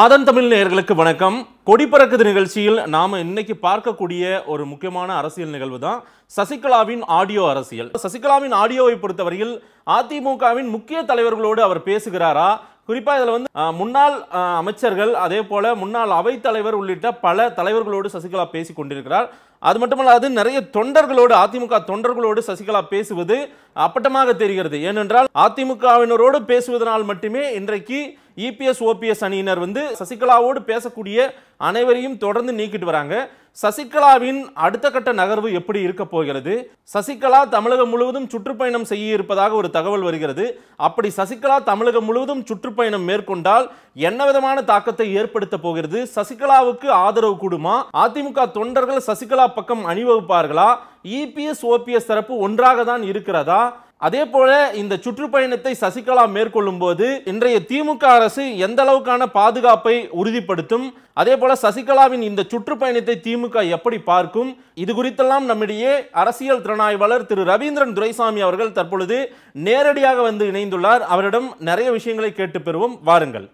ஆதன் தமிழ் நேயர்களுக்கு வணக்கம் கொடி பறக்குது நிகழ்ச்சியில் நாம் இன்னைக்கு பார்க்கக்கூடிய ஒரு முக்கியமான அரசியல் நிகழ்வு தான் சசிகலாவின் ஆடியோ அரசியல் சசிகலாவின் ஆடியோவை பொறுத்தவரையில் அதிமுகவின் முக்கிய தலைவர்களோடு அவர் பேசுகிறாரா குறிப்பாக இதில் வந்து முன்னாள் அமைச்சர்கள் அதே போல முன்னாள் அவைத்தலைவர் உள்ளிட்ட பல தலைவர்களோடு சசிகலா பேசி கொண்டிருக்கிறார் அது மட்டுமல்லாது நிறைய தொண்டர்களோடு அதிமுக தொண்டர்களோடு சசிகலா பேசுவது அப்பட்டமாக தெரிகிறது ஏனென்றால் அதிமுகவினரோடு பேசுவதனால் மட்டுமே இன்றைக்கு இபிஎஸ் ஓபிஎஸ் அணியினர் வந்து சசிகலாவோடு பேசக்கூடிய அனைவரையும் தொடர்ந்து நீக்கிட்டு வராங்க சசிகலாவின் அடுத்த கட்ட நகர்வு எப்படி இருக்க போகிறது சசிகலா தமிழகம் முழுவதும் சுற்றுப்பயணம் செய்ய இருப்பதாக ஒரு தகவல் வருகிறது அப்படி சசிகலா தமிழகம் முழுவதும் சுற்றுப்பயணம் மேற்கொண்டால் என்ன விதமான தாக்கத்தை ஏற்படுத்த போகிறது சசிகலாவுக்கு ஆதரவு கூடுமா அதிமுக தொண்டர்கள் சசிகலா பக்கம் அணிவகுப்பார்களா இபிஎஸ் ஓபிஎஸ் தரப்பு ஒன்றாக தான் இருக்கிறதா அதே போல இந்த சுற்றுப்பயணத்தை சசிகலா மேற்கொள்ளும் போது இன்றைய திமுக அரசு எந்த அளவுக்கான பாதுகாப்பை உறுதிப்படுத்தும் அதே போல சசிகலாவின் இந்த சுற்றுப்பயணத்தை திமுக எப்படி பார்க்கும் இது குறித்தெல்லாம் நம்மிடையே அரசியல் திறனாய்வாளர் திரு ரவீந்திரன் துரைசாமி அவர்கள் தற்பொழுது நேரடியாக வந்து இணைந்துள்ளார் அவரிடம் நிறைய விஷயங்களை கேட்டு பெறுவோம் வாருங்கள்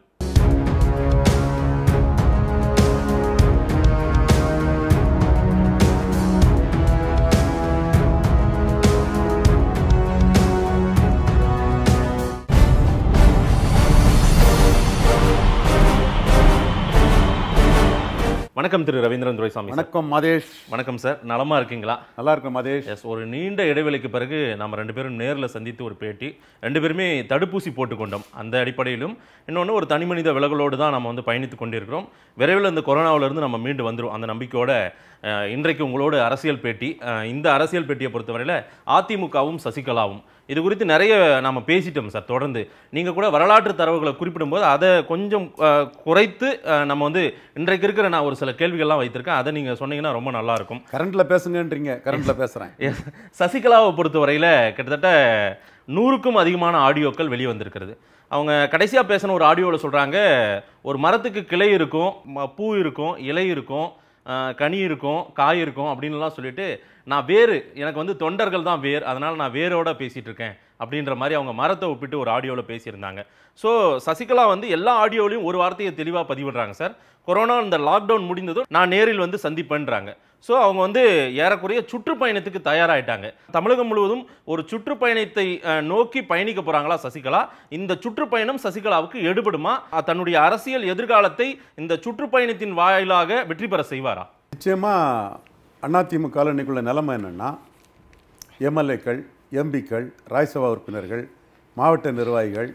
வணக்கம் திரு ரவீந்திரன் துரைசாமி வணக்கம் மதேஷ் வணக்கம் சார் நலமாக இருக்கீங்களா நல்லா இருக்கும் மதேஷ் எஸ் ஒரு நீண்ட இடைவெளிக்கு பிறகு நம்ம ரெண்டு பேரும் நேரில் சந்தித்து ஒரு பேட்டி ரெண்டு பேருமே தடுப்பூசி போட்டுக்கொண்டோம் அந்த அடிப்படையிலும் இன்னொன்று ஒரு தனி மனித விலகலோடு தான் நம்ம வந்து பயணித்து கொண்டிருக்கிறோம் விரைவில் இந்த கொரோனாவிலேருந்து நம்ம மீண்டு வந்துடும் அந்த நம்பிக்கையோட இன்றைக்கு உங்களோடு அரசியல் பேட்டி இந்த அரசியல் பேட்டியை பொறுத்தவரையில் அதிமுகவும் சசிகலாவும் இது குறித்து நிறைய நாம் பேசிட்டோம் சார் தொடர்ந்து நீங்கள் கூட வரலாற்று தரவுகளை குறிப்பிடும்போது அதை கொஞ்சம் குறைத்து நம்ம வந்து இன்றைக்கு இருக்கிற நான் ஒரு சில கேள்விகள்லாம் வைத்திருக்கேன் அதை நீங்கள் சொன்னீங்கன்னா ரொம்ப நல்லாயிருக்கும் கரண்டில் பேசுங்கன்றீங்க கரண்டில் பேசுகிறேன் சசிகலாவை பொறுத்தவரையில் கிட்டத்தட்ட நூறுக்கும் அதிகமான ஆடியோக்கள் வந்திருக்கிறது அவங்க கடைசியாக பேசின ஒரு ஆடியோவில் சொல்கிறாங்க ஒரு மரத்துக்கு கிளை இருக்கும் பூ இருக்கும் இலை இருக்கும் கனி இருக்கும் காய் இருக்கும் அப்படின்லாம் சொல்லிட்டு நான் வேறு எனக்கு வந்து தொண்டர்கள் தான் வேர் அதனால் நான் வேரோட பேசிகிட்டு இருக்கேன் அப்படின்ற மாதிரி அவங்க மரத்தை ஒப்பிட்டு ஒரு ஆடியோவில் பேசியிருந்தாங்க ஸோ சசிகலா வந்து எல்லா ஆடியோலையும் ஒரு வார்த்தையை தெளிவாக பதிவிடுறாங்க சார் கொரோனா இந்த லாக்டவுன் முடிந்ததும் நான் நேரில் வந்து சந்திப்பேன்றாங்க ஸோ அவங்க வந்து ஏறக்குறைய சுற்றுப்பயணத்துக்கு தயாராகிட்டாங்க தமிழகம் முழுவதும் ஒரு சுற்றுப்பயணத்தை நோக்கி பயணிக்க போகிறாங்களா சசிகலா இந்த சுற்றுப்பயணம் சசிகலாவுக்கு எடுபடுமா தன்னுடைய அரசியல் எதிர்காலத்தை இந்த சுற்றுப்பயணத்தின் வாயிலாக வெற்றி பெற செய்வாரா நிச்சயமாக அதிமுக இன்னைக்குள்ள நிலைமை என்னென்னா எம்எல்ஏக்கள் எம்பிக்கள் ராஜ்யசபா உறுப்பினர்கள் மாவட்ட நிர்வாகிகள்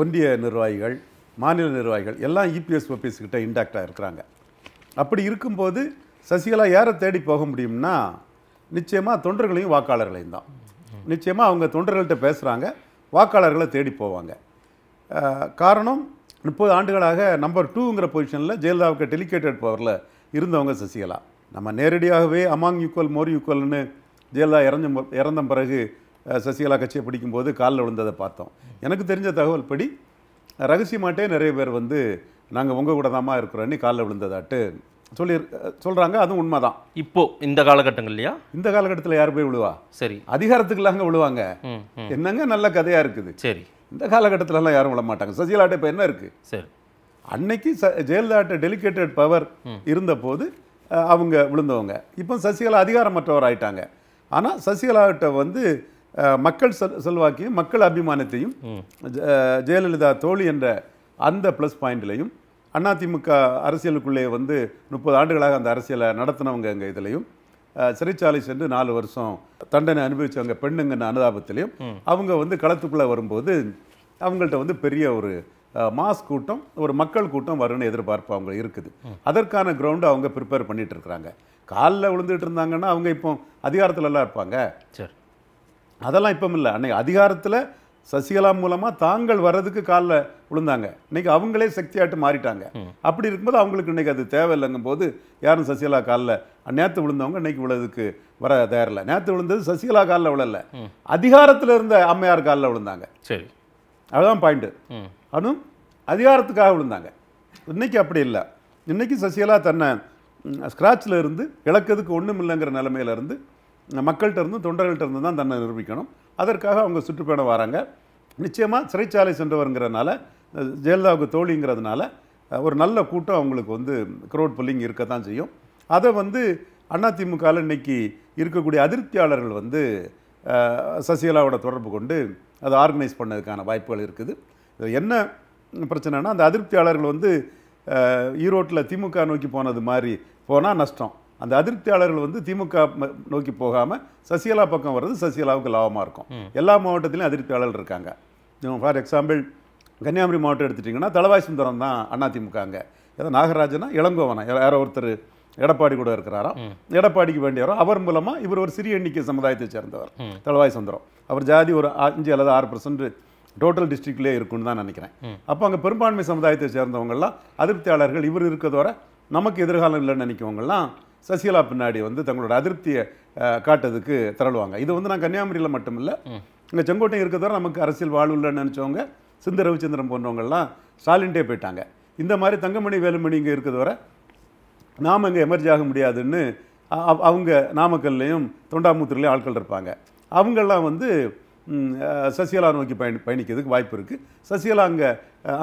ஒன்றிய நிர்வாகிகள் மாநில நிர்வாகிகள் எல்லாம் இபிஎஸ் e ஓபிஎஸ் கிட்ட இன்டாக்டாக இருக்கிறாங்க அப்படி இருக்கும்போது சசிகலா யாரை தேடி போக முடியும்னா நிச்சயமாக தொண்டர்களையும் வாக்காளர்களையும் தான் நிச்சயமாக அவங்க தொண்டர்கள்ட்ட பேசுகிறாங்க வாக்காளர்களை தேடி போவாங்க காரணம் முப்பது ஆண்டுகளாக நம்பர் டூங்கிற பொசிஷனில் ஜெயலலிதாவுக்கு டெலிகேட்டட் பவரில் இருந்தவங்க சசிகலா நம்ம நேரடியாகவே அமாங் யூக்குவல் மோர் யூக்குவல்னு ஜெயலலிதா இறஞ்ச இறந்த பிறகு சசிகலா கட்சியை பிடிக்கும்போது காலில் விழுந்ததை பார்த்தோம் எனக்கு தெரிஞ்ச தகவல் படி ரகசியமாட்டே நிறைய பேர் வந்து நாங்கள் உங்கள் கூட தாம்மா இருக்கிறோன்னு காலில் விழுந்ததாட்டு சொல்லி சொல்கிறாங்க அதுவும் உண்மை தான் இப்போ இந்த காலகட்டங்கள் இல்லையா இந்த காலகட்டத்தில் யார் போய் விழுவா சரி அதிகாரத்துக்குள்ளாங்க விழுவாங்க என்னங்க நல்ல கதையாக இருக்குது சரி இந்த காலகட்டத்திலலாம் யாரும் விழ மாட்டாங்க சசிகலாட்ட இப்போ என்ன இருக்குது சரி அன்னைக்கு ச ஜெயலலிதாட்ட டெலிகேட்டட் பவர் இருந்தபோது அவங்க விழுந்தவங்க இப்போ சசிகலா அதிகாரமற்றவர் ஆயிட்டாங்க ஆனால் சசிகலாட்ட வந்து மக்கள் செல் செல்வாக்கையும் மக்கள் அபிமானத்தையும் ஜெயலலிதா தோழி என்ற அந்த ப்ளஸ் பாயிண்ட்லையும் அதிமுக அரசியலுக்குள்ளே வந்து முப்பது ஆண்டுகளாக அந்த அரசியலை நடத்தினவங்க எங்கள் இதுலேயும் சிறைச்சாலை சென்று நாலு வருஷம் தண்டனை அனுபவித்தவங்க பெண்ணுங்கன்னு அனுதாபத்திலையும் அவங்க வந்து களத்துக்குள்ளே வரும்போது அவங்கள்ட்ட வந்து பெரிய ஒரு மாஸ் கூட்டம் ஒரு மக்கள் கூட்டம் வரும்னு எதிர்பார்ப்பு அவங்க இருக்குது அதற்கான கிரவுண்டு அவங்க ப்ரிப்பேர் பண்ணிகிட்டு இருக்கிறாங்க காலில் விழுந்துட்டு இருந்தாங்கன்னா அவங்க இப்போ அதிகாரத்துலலாம் இருப்பாங்க சரி அதெல்லாம் இப்பவும் இல்லை அன்றைக்கி அதிகாரத்தில் சசிகலா மூலமாக தாங்கள் வர்றதுக்கு காலில் விழுந்தாங்க இன்றைக்கி அவங்களே சக்தியாட்டு மாறிட்டாங்க அப்படி இருக்கும்போது அவங்களுக்கு இன்றைக்கி அது தேவையில்லைங்கும் போது யாரும் சசிகலா காலில் நேற்று விழுந்தவங்க இன்றைக்கி விழுதுக்கு வர தயாரில்ல நேற்று விழுந்தது சசிகலா காலில் விழல அதிகாரத்தில் இருந்த அம்மையார் காலில் விழுந்தாங்க சரி அதுதான் பாயிண்ட்டு அதுவும் அதிகாரத்துக்காக விழுந்தாங்க இன்றைக்கி அப்படி இல்லை இன்றைக்கி சசிகலா தன்னை ஸ்க்ராட்சில் இருந்து இழக்கிறதுக்கு ஒன்றும் இல்லைங்கிற நிலமையிலேருந்து மக்கள்கிட்ட இருந்து தொண்டர்கள்ட்ட இருந்து தான் தன்னை நிரூபிக்கணும் அதற்காக அவங்க சுற்றுப்பயணம் வராங்க நிச்சயமாக சிறைச்சாலை சென்றவருங்கிறனால ஜெயலலிதாவுக்கு தோழிங்கிறதுனால ஒரு நல்ல கூட்டம் அவங்களுக்கு வந்து க்ரௌட் புல்லிங் இருக்க தான் செய்யும் அதை வந்து அதிமுகவில் இன்றைக்கி இருக்கக்கூடிய அதிருப்தியாளர்கள் வந்து சசிகலாவோட தொடர்பு கொண்டு அதை ஆர்கனைஸ் பண்ணதுக்கான வாய்ப்புகள் இருக்குது இது என்ன பிரச்சனைனா அந்த அதிருப்தியாளர்கள் வந்து ஈரோட்டில் திமுக நோக்கி போனது மாதிரி போனால் நஷ்டம் அந்த அதிருப்தியாளர்கள் வந்து திமுக நோக்கி போகாமல் சசிகலா பக்கம் வர்றது சசிகலாவுக்கு லாபமாக இருக்கும் எல்லா மாவட்டத்திலையும் அதிருப்தியாளர்கள் இருக்காங்க ஃபார் எக்ஸாம்பிள் கன்னியாகுமரி மாவட்டம் எடுத்துட்டிங்கன்னா தலவாய் சுந்தரம் தான் திமுக அங்கே ஏதோ நாகராஜனா இளங்கோவனா யாரோ ஒருத்தர் எடப்பாடி கூட இருக்கிறாரோ எடப்பாடிக்கு வேண்டியவரோ அவர் மூலமாக இவர் ஒரு சிறிய எண்ணிக்கை சமுதாயத்தை சேர்ந்தவர் தலவாய் சுந்தரம் அவர் ஜாதி ஒரு அஞ்சு அல்லது ஆறு பர்சன்ட் டோட்டல் டிஸ்ட்ரிக்ட்லேயே இருக்குன்னு தான் நினைக்கிறேன் அப்போ அங்கே பெரும்பான்மை சமுதாயத்தை சேர்ந்தவங்கள்லாம் அதிருப்தியாளர்கள் இவர் இருக்கிறதோட நமக்கு எதிர்காலம் இல்லைன்னு நினைக்கிறவங்கலாம் சசிகலா பின்னாடி வந்து தங்களோட அதிருப்தியை காட்டுறதுக்கு திரளுவாங்க இது வந்து நான் கன்னியாகுமரியில் மட்டும் இல்லை இங்கே செங்கோட்டை தவிர நமக்கு அரசியல் வாழ்வு இல்லைன்னு நினச்சவங்க சிந்து ரவிச்சந்திரன் போன்றவங்கள்லாம் ஸ்டாலின்ட்டே போயிட்டாங்க இந்த மாதிரி தங்கமணி வேலுமணி இங்கே இருக்கிறது வர நாம் இங்கே எமர்ஜி ஆக முடியாதுன்னு அவங்க நாமக்கல்லையும் தொண்டாமுத்தூர்லேயும் ஆட்கள் இருப்பாங்க அவங்கெல்லாம் வந்து சசிகலா நோக்கி பயணி பயணிக்கிறதுக்கு வாய்ப்பு இருக்குது சசிகலா அங்கே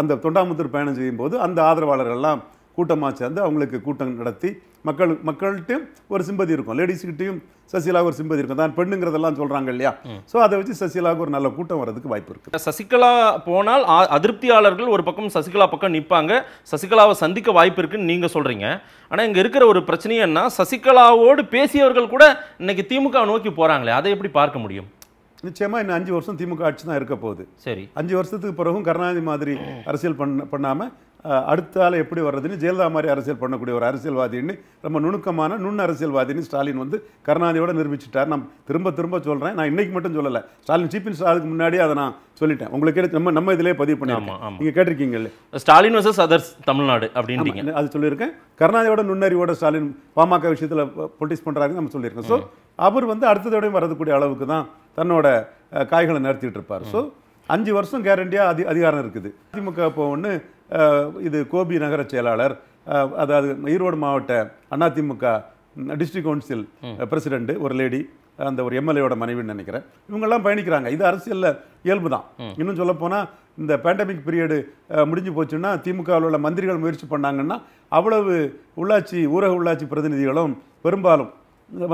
அந்த தொண்டாமுத்தூர் பயணம் செய்யும்போது அந்த ஆதரவாளர்கள்லாம் கூட்டமாக சேர்ந்து அவங்களுக்கு கூட்டம் நடத்தி மக்கள் மக்கள்கிட்டையும் ஒரு சிம்பதி இருக்கும் லேடிஸ்கிட்டையும் சசிகலாவுக்கு ஒரு சிம்பதி இருக்கும் தான் பெண்ணுங்கிறதெல்லாம் சொல்கிறாங்க இல்லையா ஸோ அதை வச்சு சசிகலாவுக்கு ஒரு நல்ல கூட்டம் வரதுக்கு வாய்ப்பு இருக்குது சசிகலா போனால் அதிருப்தியாளர்கள் ஒரு பக்கம் சசிகலா பக்கம் நிற்பாங்க சசிகலாவை சந்திக்க வாய்ப்பு இருக்குன்னு நீங்கள் சொல்கிறீங்க ஆனால் இங்கே இருக்கிற ஒரு பிரச்சனையன்னா சசிகலாவோடு பேசியவர்கள் கூட இன்னைக்கு திமுக நோக்கி போகிறாங்களே அதை எப்படி பார்க்க முடியும் நிச்சயமாக இன்னும் அஞ்சு வருஷம் திமுக ஆட்சி தான் இருக்க போகுது சரி அஞ்சு வருஷத்துக்கு பிறகும் கருணாநிதி மாதிரி அரசியல் பண்ண பண்ணாமல் அடுத்த ஆள் எப்படி வர்றதுன்னு ஜெயலலிதா மாதிரி அரசியல் பண்ணக்கூடிய ஒரு அரசியல்வாதின்னு ரொம்ப நுணுக்கமான நுண் அரசியல்வாதின்னு ஸ்டாலின் வந்து கருணாநிதியோட நிரூபிச்சிட்டார் நான் திரும்ப திரும்ப சொல்கிறேன் நான் இன்றைக்கு மட்டும் சொல்லலை ஸ்டாலின் சீஃப் மினிஸ்டர் அதுக்கு முன்னாடி அதை நான் சொல்லிட்டேன் உங்களுக்கு நம்ம நம்ம இதிலே பதிவு பண்ணியாமா நீங்கள் கேட்டிருக்கீங்கல்ல ஸ்டாலின் வர்சஸ் அதர்ஸ் தமிழ்நாடு அப்படின்னு அது சொல்லியிருக்கேன் கருணாநிதியோட நுண்ணறிவோட ஸ்டாலின் பாமக விஷயத்தில் பொலிட்டிக்ஸ் பண்ணுறாருன்னு நம்ம சொல்லியிருக்கோம் ஸோ அவர் வந்து அடுத்ததோடையும் வரதுக்கூடிய அளவுக்கு தான் தன்னோட காய்களை நிறுத்திட்டு இருப்பார் ஸோ அஞ்சு வருஷம் கேரண்டியாக அதி அதிகாரம் இருக்குது அதிமுக இப்போ ஒன்று இது கோபி நகர செயலாளர் அதாவது ஈரோடு மாவட்ட அதிமுக டிஸ்ட்ரிக் கவுன்சில் பிரசிடென்ட் ஒரு லேடி அந்த ஒரு எம்எல்ஏவோட மனைவின்னு நினைக்கிறேன் இவங்கெல்லாம் பயணிக்கிறாங்க இது அரசியலில் இயல்பு தான் இன்னும் சொல்லப்போனால் இந்த பேண்டமிக் பீரியடு முடிஞ்சு போச்சுன்னா திமுகவில் உள்ள மந்திரிகள் முயற்சி பண்ணாங்கன்னா அவ்வளவு உள்ளாட்சி ஊரக உள்ளாட்சி பிரதிநிதிகளும் பெரும்பாலும்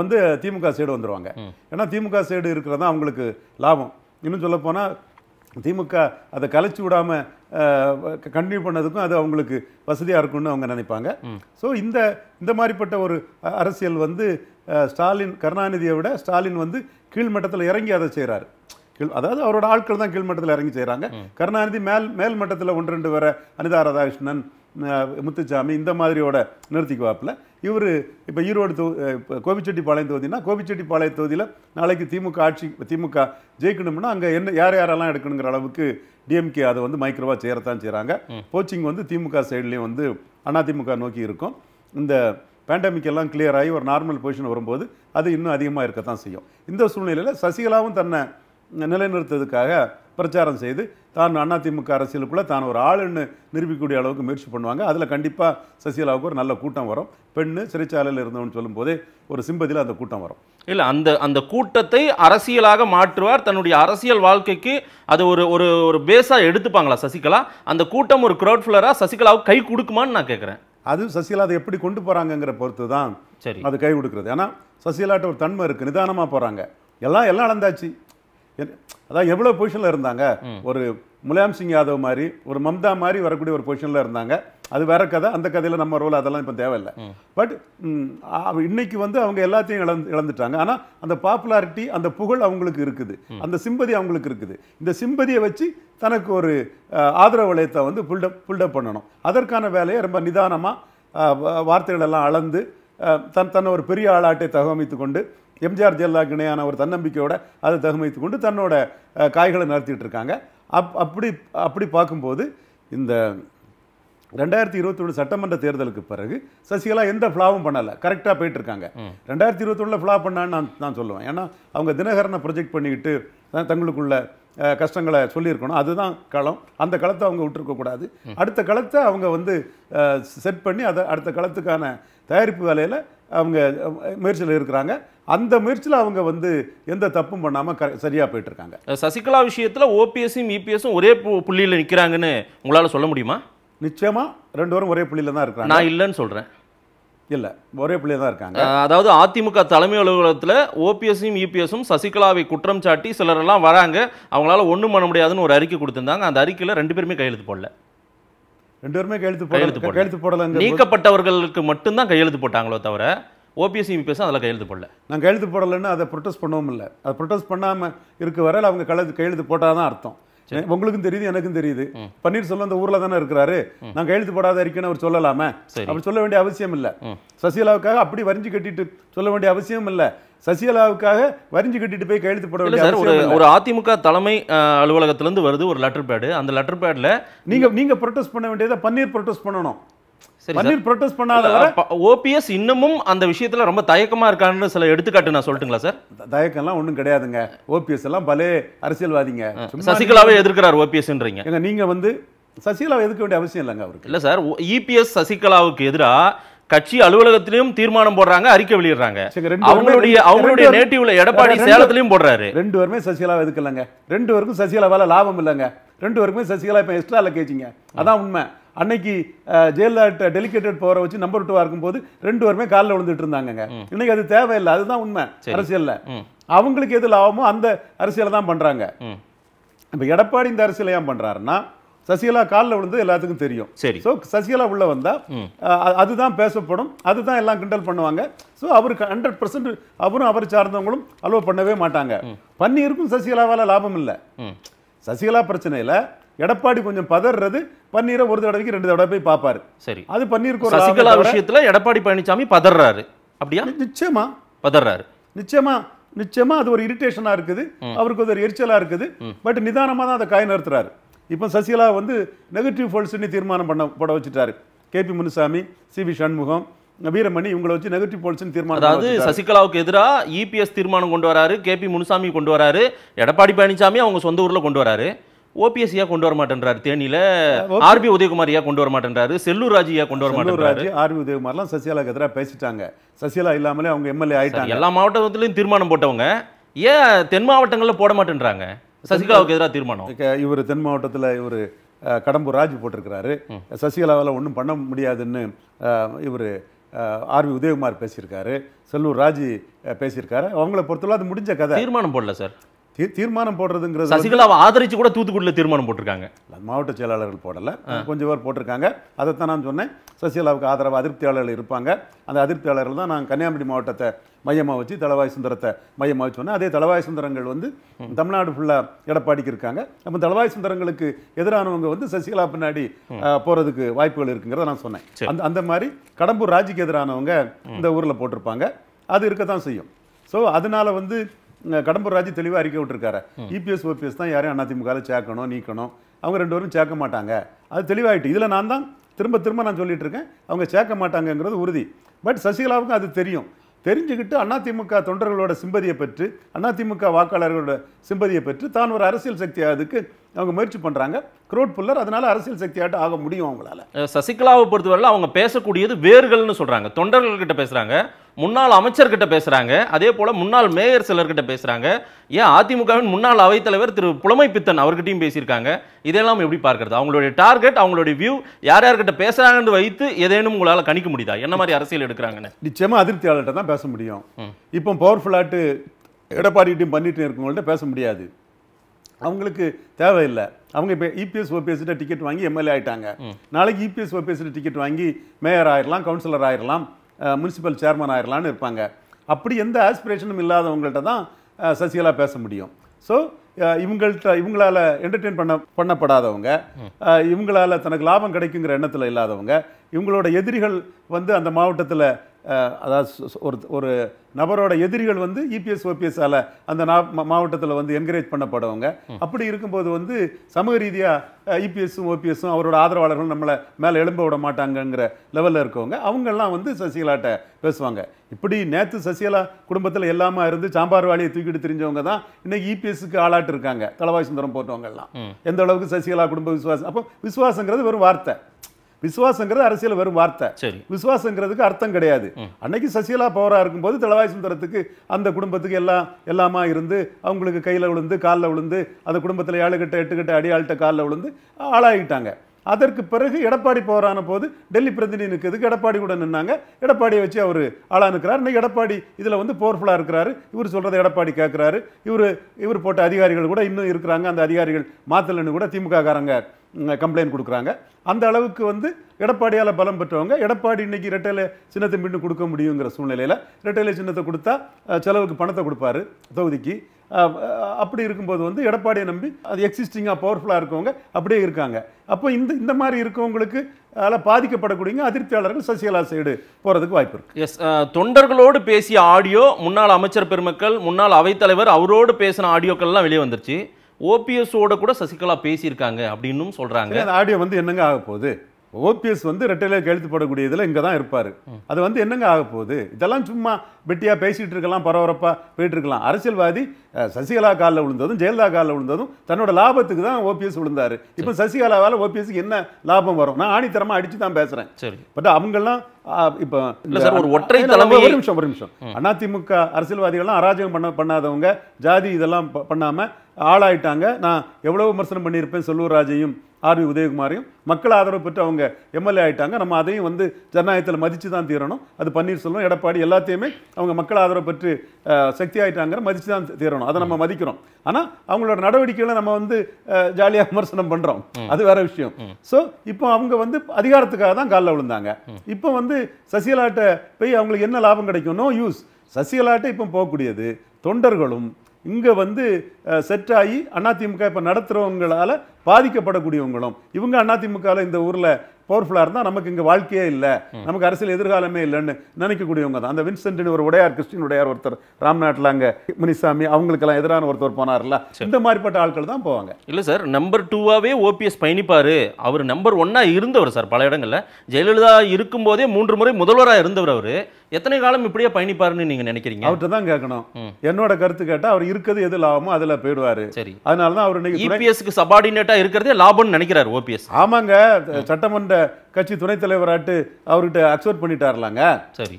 வந்து திமுக சைடு வந்துடுவாங்க ஏன்னா திமுக சைடு இருக்கிறது தான் அவங்களுக்கு லாபம் இன்னும் சொல்லப்போனால் திமுக அதை கலைச்சி விடாமல் கண்டினியூ பண்ணதுக்கும் அது அவங்களுக்கு வசதியாக இருக்கும்னு அவங்க நினைப்பாங்க ஸோ இந்த இந்த மாதிரிப்பட்ட ஒரு அரசியல் வந்து ஸ்டாலின் கருணாநிதியை விட ஸ்டாலின் வந்து கீழ்மட்டத்தில் இறங்கி அதை செய்கிறாரு கீழ் அதாவது அவரோட ஆட்கள் தான் கீழ்மட்டத்தில் இறங்கி செய்கிறாங்க கருணாநிதி மேல் மேல் மட்டத்தில் ஒன்று ரெண்டு வர அனிதா ராதாகிருஷ்ணன் முத்துச்சாமி இந்த மாதிரியோட நிறுத்திக்குவாப்பில் இவர் இப்போ ஈரோடு தொ கோபிச்செட்டிப்பாளையம் தொகுதினா கோபிச்செட்டிப்பாளையம் தொகுதியில் நாளைக்கு திமுக ஆட்சி திமுக ஜெயிக்கணும்னா அங்கே என்ன யார் யாரெல்லாம் எடுக்கணுங்கிற அளவுக்கு டிஎம்கே அதை வந்து மைக்ரோவாக சேரத்தான் செய்கிறாங்க போச்சிங் வந்து திமுக சைட்லேயும் வந்து அதிமுக நோக்கி இருக்கும் இந்த பேண்டமிக் எல்லாம் கிளியர் ஆகி ஒரு நார்மல் பொசிஷன் வரும்போது அது இன்னும் அதிகமாக இருக்கத்தான் செய்யும் இந்த சூழ்நிலையில் சசிகலாவும் தன்னை நிலைநிறுத்ததுக்காக பிரச்சாரம் செய்து தான் அதிமுக அரசியலுக்குள்ளே தான் ஒரு ஆளுன்னு நிரூபிக்கக்கூடிய அளவுக்கு முயற்சி பண்ணுவாங்க அதில் கண்டிப்பாக சசிகலாவுக்கு ஒரு நல்ல கூட்டம் வரும் பெண்ணு சிறைச்சாலையில் இருந்தவன் சொல்லும்போதே ஒரு சிம்பதியில் அந்த கூட்டம் வரும் இல்லை அந்த அந்த கூட்டத்தை அரசியலாக மாற்றுவார் தன்னுடைய அரசியல் வாழ்க்கைக்கு அது ஒரு ஒரு ஒரு பேஸாக எடுத்துப்பாங்களா சசிகலா அந்த கூட்டம் ஒரு க்ரௌட் சசிகலாவுக்கு கை கொடுக்குமான்னு நான் கேட்குறேன் அது சசிகலா அதை எப்படி கொண்டு போகிறாங்கங்கிற பொறுத்து தான் சரி அது கை கொடுக்குறது ஏன்னா சசிகலாட்ட ஒரு தன்மை இருக்குது நிதானமாக போகிறாங்க எல்லாம் எல்லாம் நடந்தாச்சு அதான் எவ்வளோ பொசிஷனில் இருந்தாங்க ஒரு முலாயம் சிங் யாதவ் மாதிரி ஒரு மம்தா மாதிரி வரக்கூடிய ஒரு பொசிஷனில் இருந்தாங்க அது வேற கதை அந்த கதையில் நம்ம ரோல் அதெல்லாம் இப்போ தேவையில்லை பட் இன்னைக்கு வந்து அவங்க எல்லாத்தையும் இழந்து இழந்துட்டாங்க ஆனால் அந்த பாப்புலாரிட்டி அந்த புகழ் அவங்களுக்கு இருக்குது அந்த சிம்பதி அவங்களுக்கு இருக்குது இந்த சிம்பதியை வச்சு தனக்கு ஒரு ஆதரவு வளையத்தை வந்து புல்டப் புல்டப் பண்ணணும் அதற்கான வேலையை ரொம்ப நிதானமாக வார்த்தைகளெல்லாம் அளந்து தன் தன்னை ஒரு பெரிய ஆளாட்டை தகவமைத்து கொண்டு எம்ஜிஆர் ஜெயலலிதாக்கு இணையான ஒரு தன்னம்பிக்கையோட அதை தகுமைத்து கொண்டு தன்னோட காய்களை நடத்திட்டு இருக்காங்க அப் அப்படி அப்படி பார்க்கும்போது இந்த ரெண்டாயிரத்தி ஒன்று சட்டமன்ற தேர்தலுக்கு பிறகு சசிகலா எந்த ஃப்ளாவும் பண்ணலை கரெக்டாக போயிட்டு இருக்காங்க ரெண்டாயிரத்தி ஒன்றில் ஃபிளா பண்ணான்னு நான் நான் சொல்லுவேன் ஏன்னா அவங்க தினகரனை ப்ரொஜெக்ட் பண்ணிக்கிட்டு தங்களுக்குள்ள கஷ்டங்களை சொல்லியிருக்கணும் அதுதான் களம் அந்த களத்தை அவங்க விட்டுருக்கக்கூடாது அடுத்த களத்தை அவங்க வந்து செட் பண்ணி அதை அடுத்த களத்துக்கான தயாரிப்பு வேலையில் அவங்க முயற்சியில் இருக்கிறாங்க அந்த முயற்சியில் அவங்க வந்து எந்த தப்பும் பண்ணாமல் க சரியாக போயிட்டுருக்காங்க சசிகலா விஷயத்தில் ஓபிஎஸும் இபிஎஸும் ஒரே புள்ளியில் நிற்கிறாங்கன்னு உங்களால் சொல்ல முடியுமா நிச்சயமாக ரெண்டு பேரும் ஒரே புள்ளியில் தான் இருக்கிறாங்க நான் இல்லைன்னு சொல்கிறேன் இல்லை ஒரே பிள்ளைய தான் இருக்காங்க அதாவது அதிமுக தலைமை அலுவலகத்தில் ஓபிஎஸ்ஸும் இபிஎஸும் சசிகலாவை குற்றம் சாட்டி சிலரெல்லாம் வராங்க அவங்களால ஒன்றும் பண்ண முடியாதுன்னு ஒரு அறிக்கை கொடுத்துருந்தாங்க அந்த அறிக்கையில் ரெண்டு பேருமே கையெழுத்து போடல ரெண்டு பேருமே கையெழுத்து போட கையெழுத்து போடல நீக்கப்பட்டவர்களுக்கு மட்டும்தான் கையெழுத்து போட்டாங்களோ தவிர ஓபிஎஸ் இபிஎஸ் அதில் கையெழுத்து போடல நான் கையெழுத்து போடலைன்னு அதை ப்ரொட்டஸ்ட் பண்ணவும் இல்லை அதை ப்ரொட்டஸ்ட் பண்ணாமல் இருக்க வரையில் அவங்க கழுத்து கையெழுத்து போட்டால் தான் அர்த்தம் உங்களுக்கும் தெரியுது எனக்கும் தெரியுது பன்னீர்செல்வம் அந்த ஊர்ல தானே இருக்கிறாரு நான் கையெழுத்து போடாத இருக்கேன்னு அவர் சொல்லலாமே அப்படி சொல்ல வேண்டிய அவசியம் இல்லை சசிகலாவுக்காக அப்படி வரிஞ்சு கட்டிட்டு சொல்ல வேண்டிய அவசியம் இல்லை சசிகலாவுக்காக வரிஞ்சு கட்டிட்டு போய் கையெழுத்து போட வேண்டிய ஒரு ஒரு அதிமுக தலைமை அலுவலகத்திலேருந்து வருது ஒரு லெட்டர் பேடு அந்த லெட்டர் பேடில் நீங்கள் நீங்கள் ப்ரொட்டஸ்ட் பண்ண வேண்டியதை பன்னீர் ப்ரொட்டஸ்ட் பண்ணணும் பன்னீர் ப்ரொட்டஸ்ட் பண்ணாத ஓபிஎஸ் இன்னமும் அந்த விஷயத்துல ரொம்ப தயக்கமா இருக்கான்னு சில எடுத்துக்காட்டு நான் சொல்லட்டுங்களா சார் தயக்கம் எல்லாம் ஒன்றும் கிடையாதுங்க ஓபிஎஸ் எல்லாம் பலே அரசியல்வாதிங்க சசிகலாவே எதிர்க்கிறார் ஓபிஎஸ்ன்றீங்க ஏங்க நீங்க வந்து சசிகலாவை எதுக்க வேண்டிய அவசியம் இல்லைங்க அவருக்கு இல்ல சார் இபிஎஸ் சசிகலாவுக்கு எதிராக கட்சி அலுவலகத்திலும் தீர்மானம் போடுறாங்க அறிக்கை வெளியிடுறாங்க அவங்களுடைய அவங்களுடைய நேட்டிவ்ல எடப்பாடி சேலத்திலையும் போடுறாரு ரெண்டு பேருமே சசிகலாவை எதுக்கலங்க ரெண்டு பேருக்கும் சசிகலாவால லாபம் இல்லைங்க ரெண்டு பேருக்குமே சசிகலா இப்போ எக்ஸ்ட்ரா கேச்சிங்க அதான் உண்மை அன்னைக்கு ஜெயலலிதா டெலிகேட்டட் போற வச்சு நம்பர் டூவாக இருக்கும்போது ரெண்டு பேருமே காலில் விழுந்துட்டு இருந்தாங்க இன்னைக்கு அது தேவையில்லை அதுதான் உண்மை அரசியல்ல அவங்களுக்கு எது லாபமோ அந்த அரசியலை தான் பண்றாங்க இப்போ எடப்பாடி இந்த அரசியலை ஏன் பண்றாருன்னா சசிகலா காலில் விழுந்து எல்லாத்துக்கும் தெரியும் சரி ஸோ சசிகலா உள்ள வந்தா அதுதான் பேசப்படும் அதுதான் எல்லாம் கிண்டல் பண்ணுவாங்க ஸோ அவருக்கு ஹண்ட்ரட் பர்சன்ட் அவரும் அவர் சார்ந்தவங்களும் அலோவ் பண்ணவே மாட்டாங்க பண்ணியிருக்கும் சசிகலாவால் லாபம் இல்லை சசிகலா பிரச்சனையில் எடப்பாடி கொஞ்சம் பதறது பன்னீரை ஒரு தடவைக்கு ரெண்டு தடவை போய் பார்ப்பாரு சரி அது பன்னீர் சசிகலா விஷயத்துல எடப்பாடி பழனிசாமி பதறாரு அப்படியா நிச்சயமா பதறாரு நிச்சயமா நிச்சயமா அது ஒரு இரிட்டேஷனா இருக்குது அவருக்கு ஒரு எரிச்சலா இருக்குது பட் நிதானமா தான் அதை காய் நிறுத்துறாரு இப்போ சசிகலா வந்து நெகட்டிவ் ஃபோல்ஸ்ன்னு தீர்மானம் பண்ண போட வச்சுட்டாரு கே பி முனுசாமி சி வி சண்முகம் வீரமணி இவங்களை வச்சு நெகட்டிவ் போல்ஸ்னு தீர்மானம் அதாவது சசிகலாவுக்கு எதிராக இபிஎஸ் e தீர்மானம் கொண்டு வராரு கே பி முனுசாமி கொண்டு வராரு எடப்பாடி பழனிசாமி அவங்க சொந்த ஊரில் கொண்டு வராரு ஓபிஎஸ்சியா கொண்டு வர மாட்டேன்றாரு தேனியில ஆர்பி உதயகுமாரியா கொண்டு வர மாட்டேன்றாரு செல்லூர் ராஜியா கொண்டு வர மாட்டேன்றாரு ஆர்பி உதயகுமார்லாம் சசிகலாக்கு எதிராக பேசிட்டாங்க சசிகலா இல்லாமலே அவங்க எம்எல்ஏ ஆயிட்டாங்க எல்லா மாவட்டத்திலையும் தீர்மானம் போட்டவங்க ஏன் தென் மாவட்டங்களில் போட மாட்டேன்றாங்க சசிகலாவுக்கு எதிராக தீர்மானம் இவர் தென் மாவட்டத்தில் இவர் கடம்பூர் ராஜ் போட்டிருக்கிறாரு சசிகலாவால் ஒன்றும் பண்ண முடியாதுன்னு இவர் ஆர்வி உதயகுமார் பேசியிருக்காரு செல்லூர் ராஜி பேசியிருக்காரு அவங்கள பொறுத்தவரை அது முடிஞ்ச கதை தீர்மானம் போடல சார் தீர்மானம் போடுறதுங்கிறது சசிகலாவை ஆதரிச்சு கூட தூத்துக்குடியில் தீர்மானம் போட்டிருக்காங்க மாவட்ட செயலாளர்கள் போடல கொஞ்சம் பேர் போட்டிருக்காங்க அதைத்தான் நான் சொன்னேன் சசிகலாவுக்கு ஆதரவு அதிருப்தியாளர்கள் இருப்பாங்க அந்த அதிருப்தியாளர்கள் தான் நான் கன்னியாகுமரி மாவட்டத்தை மையமாக வச்சு தளவாய் சுந்தரத்தை மையமாக வச்சு சொன்னேன் அதே தளவாய் சுந்தரங்கள் வந்து தமிழ்நாடு ஃபுல்லாக எடப்பாடிக்கு இருக்காங்க நம்ம தளவாய் சுந்தரங்களுக்கு எதிரானவங்க வந்து சசிகலா பின்னாடி போகிறதுக்கு வாய்ப்புகள் இருக்குங்கிறத நான் சொன்னேன் அந்த அந்த மாதிரி கடம்பூர் ராஜிக்கு எதிரானவங்க இந்த ஊரில் போட்டிருப்பாங்க அது இருக்க தான் செய்யும் ஸோ அதனால் வந்து கடம்பூர் ராஜு தெளிவாக அறிக்கை விட்டுருக்காரு இபிஎஸ் ஓபிஎஸ் e தான் யாரையும் அதிமுகவில் சேர்க்கணும் நீக்கணும் அவங்க ரெண்டு பேரும் சேர்க்க மாட்டாங்க அது தெளிவாகிட்டு இதில் நான் தான் திரும்ப திரும்ப நான் சொல்லிட்டு இருக்கேன் அவங்க சேர்க்க மாட்டாங்கங்கிறது உறுதி பட் சசிகலாவுக்கும் அது தெரியும் தெரிஞ்சுக்கிட்டு அதிமுக தொண்டர்களோட சிம்பதியை பெற்று அதிமுக வாக்காளர்களோட சிம்பதியை பெற்று தான் ஒரு அரசியல் சக்தி அதுக்கு அவங்க முயற்சி பண்ணுறாங்க குரோட் புல்லர் அதனால அரசியல் சக்தியாட்டு ஆக முடியும் அவங்களால சசிகலாவை பொறுத்தவரையில் அவங்க பேசக்கூடியது வேர்கள்னு சொல்கிறாங்க தொண்டர்கள்கிட்ட பேசுகிறாங்க முன்னாள் அமைச்சர்கிட்ட பேசுகிறாங்க அதே போல் முன்னாள் மேயர் சிலர்கிட்ட பேசுகிறாங்க ஏன் அதிமுகவின் முன்னாள் அவைத்தலைவர் திரு புலமை பித்தன் அவர்கிட்டையும் பேசியிருக்காங்க இதெல்லாம் எப்படி பார்க்கறது அவங்களுடைய டார்கெட் அவங்களுடைய வியூ யார் யார்கிட்ட பேசுகிறாங்கன்னு வைத்து ஏதேனும் உங்களால் கணிக்க முடியுதா என்ன மாதிரி அரசியல் எடுக்கிறாங்கன்னு நிச்சயமாக அதிருப்தியாளர்கிட்ட தான் பேச முடியும் இப்போ பவர்ஃபுல்லாட்டு எடப்பாடிகிட்டையும் பண்ணிட்டு இருக்கவங்கள்ட்ட பேச முடியாது அவங்களுக்கு தேவையில்லை அவங்க இப்போ இபிஎஸ் ஓபிஎஸ்ட டிக்கெட் வாங்கி எம்எல்ஏ ஆகிட்டாங்க நாளைக்கு இபிஎஸ் ஓபிஎஸ்ட டிக்கெட் வாங்கி மேயர் ஆயிடலாம் கவுன்சிலர் ஆயிடலாம் முனிசிபல் சேர்மன் ஆயிடலாம்னு இருப்பாங்க அப்படி எந்த ஆஸ்பிரேஷனும் இல்லாதவங்கள்ட்ட தான் சசிகலா பேச முடியும் ஸோ இவங்கள்ட்ட இவங்களால் என்டர்டெயின் பண்ண பண்ணப்படாதவங்க இவங்களால் தனக்கு லாபம் கிடைக்குங்கிற எண்ணத்தில் இல்லாதவங்க இவங்களோட எதிரிகள் வந்து அந்த மாவட்டத்தில் அதாவது ஒரு ஒரு நபரோட எதிரிகள் வந்து இபிஎஸ் e ஓபிஎஸ்ஸால் அந்த மாவட்டத்தில் வந்து என்கரேஜ் பண்ணப்படவங்க அப்படி இருக்கும்போது வந்து சமூக ரீதியாக இபிஎஸும் e ஓபிஎஸும் அவரோட ஆதரவாளர்களும் நம்மளை மேலே எழும்ப விட மாட்டாங்கங்கிற லெவலில் இருக்கவங்க அவங்கெல்லாம் வந்து சசிகலாட்ட பேசுவாங்க இப்படி நேற்று சசிகலா குடும்பத்தில் எல்லாமே இருந்து சாம்பார் வாழியை தூக்கிட்டு தெரிஞ்சவங்க தான் இன்னைக்கு இபிஎஸ்க்கு e ஆளாட்டு இருக்காங்க தலவாய் சுந்தரம் போட்டவங்கெல்லாம் எந்த அளவுக்கு சசிகலா குடும்ப விசுவாசம் அப்போ விசுவாசங்கிறது ஒரு வார்த்தை விசுவாசங்கிறது அரசியல் வரும் வார்த்தை சரி விசுவாசங்கிறதுக்கு அர்த்தம் கிடையாது அன்னைக்கு சசிகலா இருக்கும் இருக்கும்போது தளவாய் சுந்தரத்துக்கு அந்த குடும்பத்துக்கு எல்லாம் எல்லாமா இருந்து அவங்களுக்கு கையில விழுந்து காலில் விழுந்து அந்த குடும்பத்தில் ஏழு கட்ட எட்டு கட்ட அடியாள்கிட்ட காலில் விழுந்து ஆளாகிட்டாங்க அதற்கு பிறகு எடப்பாடி போகிறான போது டெல்லி பிரதிநிதி நிற்கிறதுக்கு எடப்பாடி கூட நின்னாங்க எடப்பாடியை வச்சு அவர் ஆளாக நிற்கிறார் இன்னைக்கு எடப்பாடி இதில் வந்து போர்ஃபுல்லாக இருக்கிறாரு இவர் சொல்கிறத எடப்பாடி கேட்குறாரு இவர் இவர் போட்ட அதிகாரிகள் கூட இன்னும் இருக்கிறாங்க அந்த அதிகாரிகள் மாத்தலன்னு கூட திமுக காரங்க கம்ப்ளைண்ட் கொடுக்குறாங்க அந்த அளவுக்கு வந்து எடப்பாடியால் பலம் பெற்றவங்க எடப்பாடி இன்றைக்கி ரெட்டையில சின்னத்தை மீண்டும் கொடுக்க முடியுங்கிற சூழ்நிலையில் ரெட்டையில சின்னத்தை கொடுத்தா செலவுக்கு பணத்தை கொடுப்பாரு தொகுதிக்கு அப்படி இருக்கும்போது வந்து எடப்பாடியை நம்பி அது எக்ஸிஸ்டிங்காக பவர்ஃபுல்லாக இருக்கவங்க அப்படியே இருக்காங்க அப்போ இந்த இந்த மாதிரி இருக்கவங்களுக்கு அதில் பாதிக்கப்படக்கூடிய அதிருப்தியாளர்கள் சசிகலா சைடு போகிறதுக்கு வாய்ப்பு இருக்கு எஸ் தொண்டர்களோடு பேசிய ஆடியோ முன்னாள் அமைச்சர் பெருமக்கள் முன்னாள் அவைத்தலைவர் அவரோடு பேசின ஆடியோக்கள்லாம் வெளியே வந்துருச்சு ஓபிஎஸோட கூட சசிகலா பேசியிருக்காங்க அப்படின்னும் சொல்கிறாங்க ஆடியோ வந்து என்னங்க ஆக போகுது ஓபிஎஸ் வந்து ரெட்டையில கழுத்து போடக்கூடியதில் இங்கே தான் இருப்பார் அது வந்து என்னங்க ஆக போகுது இதெல்லாம் சும்மா வெட்டியாக பேசிகிட்டு இருக்கலாம் பரபரப்பாக போயிட்டு இருக்கலாம் அரசியல்வாதி சசிகலா காலில் விழுந்ததும் ஜெயலலிதா காலில் விழுந்ததும் தன்னோட லாபத்துக்கு தான் ஓபிஎஸ் விழுந்தார் இப்போ சசிகலாவால் ஓபிஎஸ்க்கு என்ன லாபம் வரும் நான் ஆணித்தரமாக அடித்து தான் பேசுகிறேன் சரி பட் அவங்கெல்லாம் இப்போ ஒரு ஒற்றை தலைமை ஒரு நிமிஷம் ஒரு நிமிஷம் அதிமுக அரசியல்வாதிகள்லாம் அராஜகம் பண்ண பண்ணாதவங்க ஜாதி இதெல்லாம் பண்ணாமல் ஆளாயிட்டாங்க நான் எவ்வளோ விமர்சனம் பண்ணியிருப்பேன் செல்லூர் ராஜையும் ஆர்வி உதயகுமாரையும் மக்கள் ஆதரவு பெற்று அவங்க எம்எல்ஏ ஆகிட்டாங்க நம்ம அதையும் வந்து ஜனநாயகத்தில் மதித்து தான் தீரணும் அது பன்னீர்செல்வம் எடப்பாடி எல்லாத்தையுமே அவங்க மக்கள் ஆதரவு பெற்று சக்தி ஆகிட்டாங்கிற மதித்து தான் தீரணும் அதை நம்ம மதிக்கிறோம் ஆனால் அவங்களோட நடவடிக்கைகளை நம்ம வந்து ஜாலியாக விமர்சனம் பண்ணுறோம் அது வேற விஷயம் ஸோ இப்போ அவங்க வந்து அதிகாரத்துக்காக தான் காலில் விழுந்தாங்க இப்போ வந்து சசிகலாட்ட போய் அவங்களுக்கு என்ன லாபம் கிடைக்கும் நோ யூஸ் சசிகலாட்ட இப்போ போகக்கூடியது தொண்டர்களும் இங்கே வந்து செட்டாகி அதிமுக இப்போ நடத்துகிறவங்களால் பாதிக்கப்படக்கூடியவங்களும் இவங்க அதிமுகவில் இந்த ஊரில் பவர்ஃபுல்லாக இருந்தால் நமக்கு இங்கே வாழ்க்கையே இல்லை நமக்கு அரசியல் எதிர்காலமே இல்லைன்னு நினைக்கக்கூடியவங்க தான் அந்த வின்சென்ட் ஒரு உடையார் கிறிஸ்டின் உடையார் ஒருத்தர் ராம்நாட்டில் அங்கே முனிசாமி அவங்களுக்கெல்லாம் எதிரான ஒருத்தர் போனார்ல இந்த மாதிரிப்பட்ட ஆட்கள் தான் போவாங்க இல்லை சார் நம்பர் டூவாகவே ஓபிஎஸ் பயணிப்பார் அவர் நம்பர் ஒன்னாக இருந்தவர் சார் பல இடங்களில் ஜெயலலிதா இருக்கும்போதே மூன்று முறை முதல்வராக இருந்தவர் அவர் எத்தனை காலம் இப்படியே பயணிப்பாருன்னு நீங்க நினைக்கிறீங்க அவர்கிட்ட தான் கேட்கணும் என்னோட கருத்து கேட்டா அவர் இருக்கிறது எது லாபமோ அதுல போயிடுவாரு சரி அதனால தான் அவர் இன்னைக்கு இபிஎஸ்க்கு e இருக்கிறதே லாபம்னு நினைக்கிறாரு ஓபிஎஸ் ஆமாங்க சட்டமன்ற கட்சி துணைத் தலைவராட்டு அவர்கிட்ட அக்செப்ட் பண்ணிட்டாருலாங்க சரி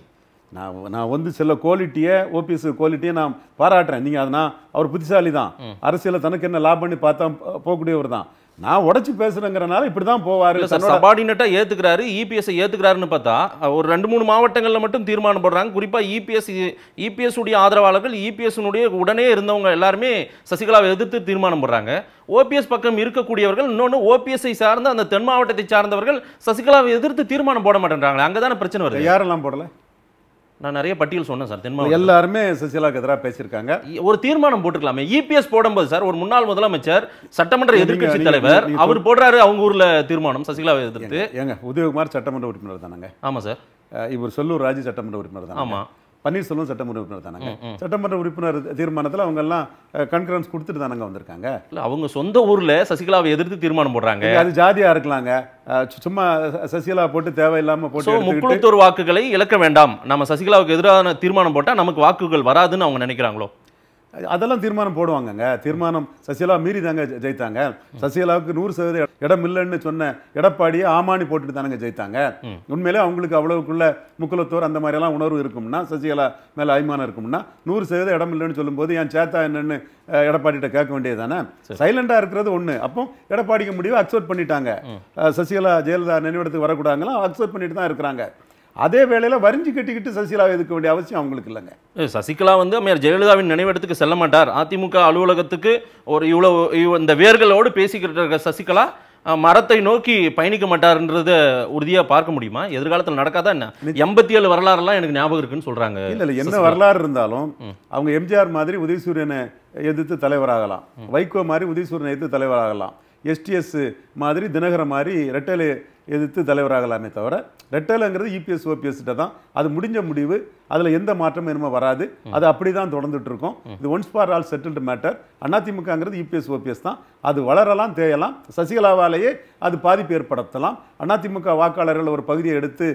நான் நான் வந்து சில குவாலிட்டியை ஓபிஎஸ் குவாலிட்டியை நான் பாராட்டுறேன் நீங்கள் அதனால் அவர் புத்திசாலி தான் அரசியலில் தனக்கு என்ன லாபம்னு பார்த்தா போகக்கூடியவர் தான் நான் உடச்சி பேசுறேங்கிறனால இப்படி தான் போவார் சபார்டினேட்டாக ஏற்றுக்கிறாரு இபிஎஸ்ஐ e ஏற்றுக்கிறாருன்னு பார்த்தா ஒரு ரெண்டு மூணு மாவட்டங்களில் மட்டும் தீர்மானம் போடுறாங்க குறிப்பாக இபிஎஸ் e இபிஎஸ் e உடைய ஆதரவாளர்கள் இபிஎஸ்னுடைய உடனே இருந்தவங்க எல்லாருமே சசிகலாவை எதிர்த்து தீர்மானம் போடுறாங்க ஓபிஎஸ் பக்கம் இருக்கக்கூடியவர்கள் இன்னொன்று ஓபிஎஸ்ஐ சார்ந்த அந்த தென் மாவட்டத்தை சார்ந்தவர்கள் சசிகலாவை எதிர்த்து தீர்மானம் போட மாட்டேன்றாங்களே அங்கே தானே பிரச்சனை வருது யாரெல்லாம் போடலை நான் நிறைய பட்டியல் சொன்னேன் சார் தென்மா எல்லாருமே சசிகலாவுக்கு எதிராக பேசியிருக்காங்க ஒரு தீர்மானம் போட்டுக்கலாமே இபிஎஸ் e போடும்போது சார் ஒரு முன்னாள் முதலமைச்சர் சட்டமன்ற எதிர்க்கட்சி தலைவர் அவர் போடுறாரு அவங்க ஊரில் தீர்மானம் சசிகலாவை எதிர்த்து ஏங்க உதயகுமார் சட்டமன்ற உறுப்பினர் தானங்க ஆமாம் சார் இவர் சொல்லூர் ராஜ்ய சட்டமன்ற உறுப்பினர் தான் ஆமாம் பன்னீர்செல்வம் சட்டமன்ற உறுப்பினர் தானாங்க சட்டமன்ற உறுப்பினர் தீர்மானத்தில் அவங்க எல்லாம் கன்கரன்ஸ் கொடுத்துட்டு தானங்க வந்திருக்காங்க இல்லை அவங்க சொந்த ஊரில் சசிகலாவை எதிர்த்து தீர்மானம் போடுறாங்க அது ஜாதியாக இருக்கலாங்க சும்மா சசிகலா போட்டு தேவையில்லாமல் போட்டு முக்குளத்தூர் வாக்குகளை இழக்க வேண்டாம் நம்ம சசிகலாவுக்கு எதிரான தீர்மானம் போட்டால் நமக்கு வாக்குகள் வராதுன்னு அவங்க நினைக்கிறாங்களோ அதெல்லாம் தீர்மானம் போடுவாங்கங்க தீர்மானம் சசிகலா மீறி தாங்க ஜெயித்தாங்க சசிகலாவுக்கு நூறு சதவீதம் இடம் இல்லைன்னு சொன்ன எடப்பாடியை ஆமானி போட்டுட்டு தானங்க ஜெயித்தாங்க உண்மையிலே அவங்களுக்கு அவ்வளவுக்குள்ள முக்குலத்தோர் அந்த மாதிரியெல்லாம் உணர்வு இருக்கும்னா சசிகலா மேலே அபிமானம் இருக்கும்னா நூறு சதவீதம் இடம் இல்லைன்னு சொல்லும்போது என் சேத்தா என்னன்னு எடப்பாடிகிட்ட கேட்க வேண்டியது தானே சைலண்டாக இருக்கிறது ஒன்று அப்போ எடப்பாடிக்கு முடிவு அக்செப்ட் பண்ணிட்டாங்க சசிகலா ஜெயலலிதா நினைவிடத்துக்கு வரக்கூடாங்களா அக்செப்ட் பண்ணிட்டு தான் இருக்கிறாங்க அதே வேளையில் வரிஞ்சு கட்டிக்கிட்டு சசிகலாவை எதுக்க வேண்டிய அவசியம் அவங்களுக்கு இல்லைங்க சசிகலா வந்து அம்மையார் ஜெயலலிதாவின் நினைவிடத்துக்கு செல்ல மாட்டார் அதிமுக அலுவலகத்துக்கு ஒரு இவ்வளோ இந்த வேர்களோடு பேசிக்கிட்டு இருக்க சசிகலா மரத்தை நோக்கி பயணிக்க மாட்டார்ன்றத உறுதியாக பார்க்க முடியுமா எதிர்காலத்தில் நடக்காதா என்ன எண்பத்தி ஏழு வரலாறுலாம் எனக்கு ஞாபகம் இருக்குன்னு சொல்கிறாங்க இல்லை இல்லை என்ன வரலாறு இருந்தாலும் அவங்க எம்ஜிஆர் மாதிரி உதயசூரியனை எதிர்த்து தலைவராகலாம் வைகோ மாதிரி உதயசூரியனை எதிர்த்து தலைவராகலாம் எஸ்டிஎஸ் மாதிரி தினகரன் மாதிரி ரெட்டலை எதிர்த்து தலைவராகலாமே தவிர ரெட்டலைங்கிறது இபிஎஸ் e ஓபிஎஸ்கிட்ட தான் அது முடிஞ்ச முடிவு அதில் எந்த மாற்றமும் இனிமேல் வராது அது அப்படி தான் தொடர்ந்துட்டு இருக்கும் இது once for all settled matter அதிமுகங்கிறது இபிஎஸ் ஓபிஎஸ் தான் அது வளரலாம் தேயலாம் சசிகலாவாலேயே அது பாதிப்பு ஏற்படுத்தலாம் அதிமுக வாக்காளர்கள் ஒரு பகுதியை எடுத்து